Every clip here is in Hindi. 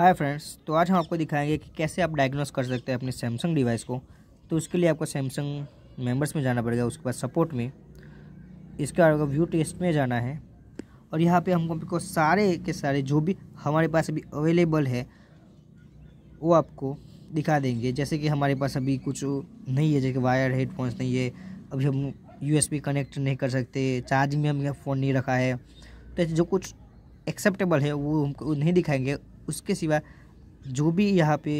हाय फ्रेंड्स तो आज हम आपको दिखाएंगे कि कैसे आप डायग्नोस कर सकते हैं अपने सैमसंग डिवाइस को तो उसके लिए आपको सैमसंग मेंबर्स में जाना पड़ेगा उसके बाद सपोर्ट में इसके बाद व्यू टेस्ट में जाना है और यहाँ पे हमको आपको सारे के सारे जो भी हमारे पास अभी अवेलेबल है वो आपको दिखा देंगे जैसे कि हमारे पास अभी कुछ नहीं है जैसे वायर हेडफोन्स नहीं है अभी हम यू कनेक्ट नहीं कर सकते चार्जिंग में हमने फ़ोन नहीं रखा है तो जो कुछ एक्सेप्टेबल है वो हमको नहीं दिखाएंगे उसके सिवा जो भी यहाँ पे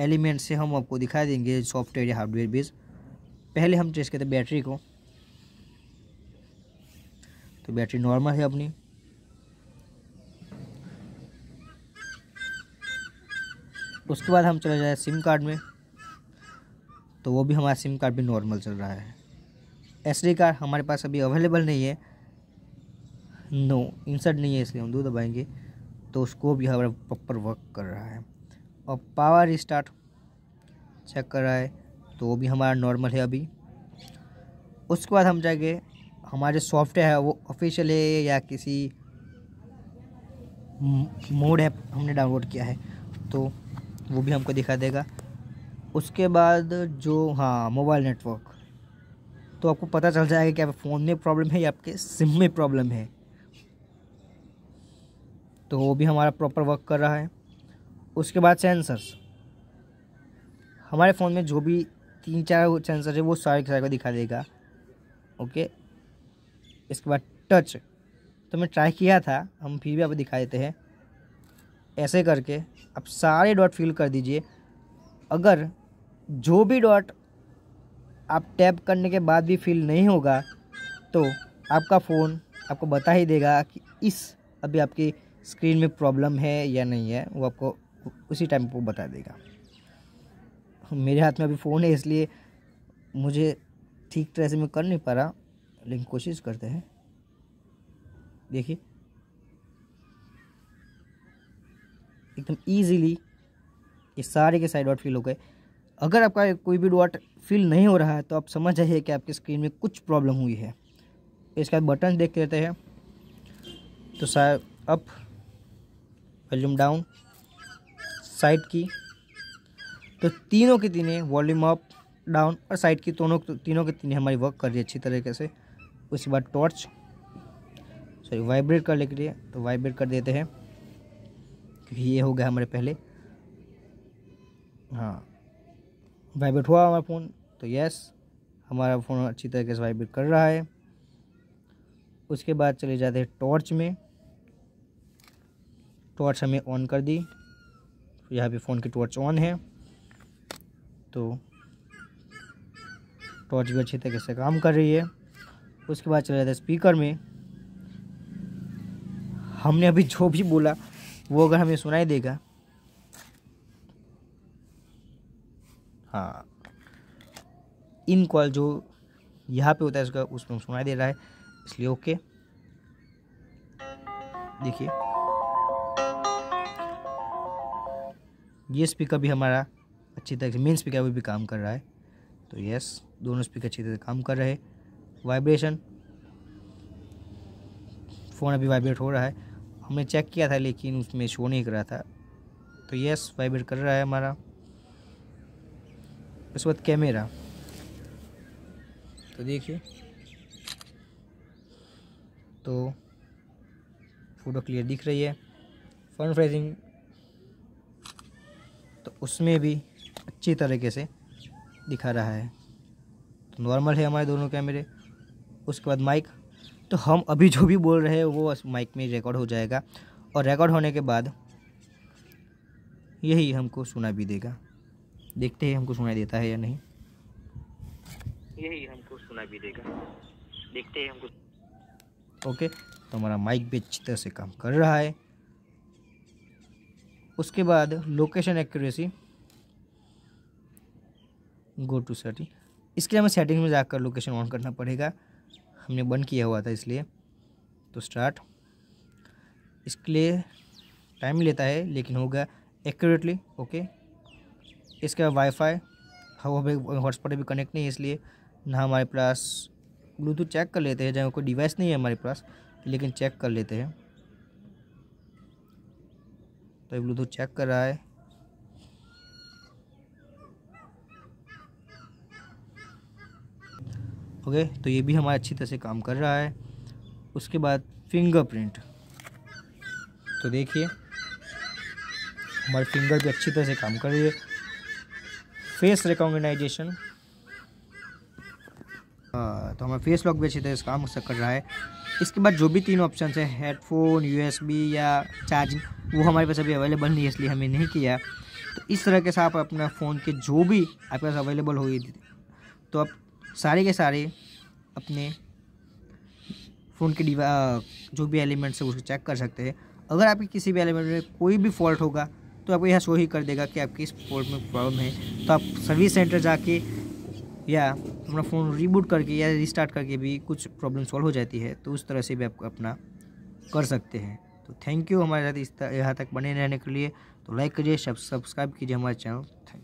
एलिमेंट्स है हम आपको दिखा देंगे सॉफ्टवेयर या हार्डवेयर बेस पहले हम टेस्ट करते बैटरी को तो बैटरी नॉर्मल है अपनी उसके बाद हम चले जाए सिम कार्ड में तो वो भी हमारा सिम कार्ड भी नॉर्मल चल रहा है एस कार्ड हमारे पास अभी अवेलेबल नहीं है नो इंसर्ट नहीं है इसलिए हम दो दबाएंगे तो उसको भी हमारा प्रॉपर वर्क कर रहा है और पावर स्टार्ट चेक कर रहा है तो वो भी हमारा नॉर्मल है अभी उसके बाद हम जाएंगे हमारे जो सॉफ्टवेयर है वो ऑफिशियल है या किसी मोड ऐप हमने डाउनलोड किया है तो वो भी हमको दिखा देगा उसके बाद जो हाँ मोबाइल नेटवर्क तो आपको पता चल जाएगा कि आपके फ़ोन में प्रॉब्लम है या आपके सिम में प्रॉब्लम है तो वो भी हमारा प्रॉपर वर्क कर रहा है उसके बाद सेंसर्स हमारे फ़ोन में जो भी तीन चार सेंसर है वो सारे के सारे को दिखा देगा ओके इसके बाद टच तो मैं ट्राई किया था हम फिर भी आपको दिखा देते हैं ऐसे करके आप सारे डॉट फिल कर दीजिए अगर जो भी डॉट आप टैप करने के बाद भी फिल नहीं होगा तो आपका फ़ोन आपको बता ही देगा कि इस अभी आपकी स्क्रीन में प्रॉब्लम है या नहीं है वो आपको उसी टाइम पर बता देगा मेरे हाथ में अभी फ़ोन है इसलिए मुझे ठीक तरह से मैं कर नहीं पा रहा लेकिन कोशिश करते हैं देखिए एकदम ईजीली ये सारे के साइड डॉट फिल हो गए अगर आपका कोई भी डॉट फिल नहीं हो रहा है तो आप समझ जाइए कि आपकी स्क्रीन में कुछ प्रॉब्लम हुई है इसके बाद बटन देख लेते हैं तो शायद अप वॉल्यूम डाउन साइड की तो तीनों के तीनें वॉल्यूम अप डाउन और साइड की दोनों तीनों के तीनें हमारी वर्क कर रही है अच्छी तरीके से उसके बाद टॉर्च सॉरी वाइब्रेट करने के लिए तो वाइब्रेट कर देते हैं क्योंकि ये हो गया हमारे पहले हाँ वाइब्रेट हुआ हमारा फ़ोन तो यस हमारा फ़ोन अच्छी तरीके से वाइब्रेट कर रहा है उसके बाद चले जाते हैं टॉर्च में टॉर्च हमें ऑन कर दी यहाँ पे फ़ोन की टॉर्च ऑन है तो टॉर्च भी अच्छी तरीके से काम कर रही है उसके बाद चला जाता है स्पीकर में हमने अभी जो भी बोला वो अगर हमें सुनाई देगा हाँ इन कॉल जो यहाँ पे होता है उसका उसमें सुनाई दे रहा है इसलिए ओके देखिए ये स्पीकर भी हमारा अच्छी तरह से मेन स्पीकर वो भी काम कर रहा है तो यस दोनों स्पीकर अच्छी तरह से काम कर रहे वाइब्रेशन फ़ोन अभी वाइब्रेट हो रहा है हमने चेक किया था लेकिन उसमें शो नहीं कर रहा था तो यस वाइब्रेट कर रहा है हमारा उसके बाद कैमरा तो देखिए तो फ़ोटो क्लियर दिख रही है फन फ्रेजिंग तो उसमें भी अच्छी तरीके से दिखा रहा है तो नॉर्मल है हमारे दोनों कैमरे उसके बाद माइक तो हम अभी जो भी बोल रहे हैं वो माइक में रिकॉर्ड हो जाएगा और रिकॉर्ड होने के बाद यही हमको सुना भी देगा देखते हैं हमको सुनाई देता है या नहीं यही हमको सुना भी देगा देखते हैं हमको ओके तो हमारा माइक भी अच्छी तरह से काम कर रहा है उसके बाद location accuracy go to setting इसके लिए हमें सेटिंग में जाकर लोकेशन ऑन करना पड़ेगा हमने बंद किया हुआ था इसलिए तो स्टार्ट इसके लिए टाइम लेता है लेकिन होगा एक्यूरेटली ओके इसके बाद वाईफाई हमें हॉटस्पॉट भी कनेक्ट नहीं है इसलिए ना हमारे पास ब्लूटूथ चेक कर लेते हैं जहाँ कोई डिवाइस नहीं है हमारे पास लेकिन चेक कर लेते हैं तो ब्लूटूथ चेक कर रहा है ओके तो ये भी हमारा अच्छी तरह से काम कर रहा है उसके बाद फिंगरप्रिंट तो देखिए हमारे फिंगर भी अच्छी तरह से काम कर रही है फेस रिकॉग्नाइजेशन हाँ, तो हमारा फेस लॉक भी अच्छी तरह से काम कर रहा है इसके बाद जो भी तीन ऑप्शन है हेडफोन यूएसबी या चार्जिंग वो हमारे पास अभी अवेलेबल नहीं है इसलिए हमें नहीं किया तो इस तरह के साथ आप अपना फ़ोन के जो भी आपके पास अवेलेबल हो तो आप सारे के सारे अपने फ़ोन के डिवा जो भी एलिमेंट्स है उसको चेक कर सकते हैं अगर आपके किसी भी एलिमेंट में कोई भी फॉल्ट होगा तो आपको यह शो ही कर देगा कि आपकी इस फॉल्ट में प्रॉब्लम है तो आप सर्विस सेंटर जाके या अपना फ़ोन रिबूट करके या रिस्टार्ट करके भी कुछ प्रॉब्लम सॉल्व हो जाती है तो उस तरह से भी आप अपना कर सकते हैं तो थैंक यू हमारे साथ इस यहाँ तक बने रहने के लिए तो लाइक सब सब्सक्राइब कीजिए हमारे चैनल थैंक